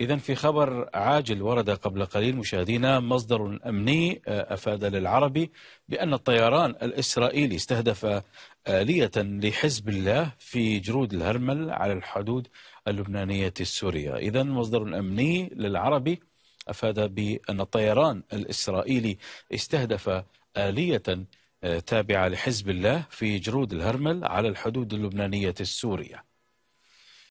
إذا في خبر عاجل ورد قبل قليل مشاهدينا مصدر أمني آه، أفاد للعربي بأن الطيران الإسرائيلي استهدف آلية لحزب الله في جرود الهرمل على الحدود اللبنانية السورية إذا مصدر أمني للعربي أفاد بأن الطيران الإسرائيلي استهدف آلية آه، تابعة لحزب الله في جرود الهرمل على الحدود اللبنانية السورية